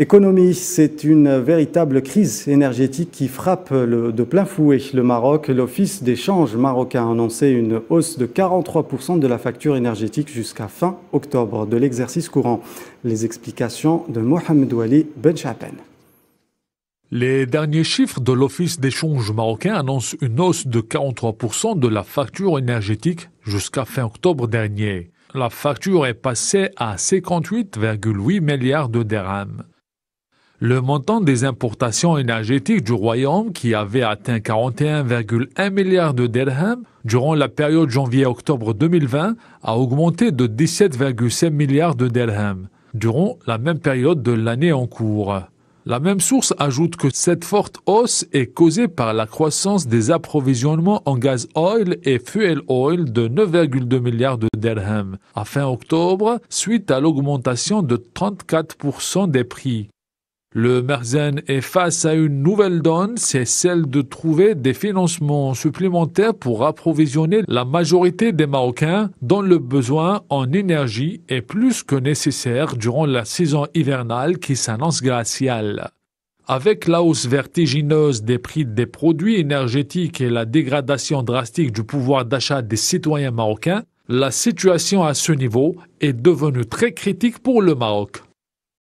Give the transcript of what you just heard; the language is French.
Économie, c'est une véritable crise énergétique qui frappe de plein fouet le Maroc. L'Office d'échange marocain a annoncé une hausse de 43% de la facture énergétique jusqu'à fin octobre de l'exercice courant. Les explications de Mohamed Wali Benchapen. Les derniers chiffres de l'Office d'échange marocain annoncent une hausse de 43% de la facture énergétique jusqu'à fin octobre dernier. La facture est passée à 58,8 milliards de dirhams. Le montant des importations énergétiques du Royaume, qui avait atteint 41,1 milliards de dirhams durant la période janvier-octobre 2020, a augmenté de 17,7 milliards de dirhams durant la même période de l'année en cours. La même source ajoute que cette forte hausse est causée par la croissance des approvisionnements en gaz oil et fuel oil de 9,2 milliards de dirhams à fin octobre suite à l'augmentation de 34% des prix. Le Merzen est face à une nouvelle donne, c'est celle de trouver des financements supplémentaires pour approvisionner la majorité des Marocains dont le besoin en énergie est plus que nécessaire durant la saison hivernale qui s'annonce glaciale. Avec la hausse vertigineuse des prix des produits énergétiques et la dégradation drastique du pouvoir d'achat des citoyens marocains, la situation à ce niveau est devenue très critique pour le Maroc.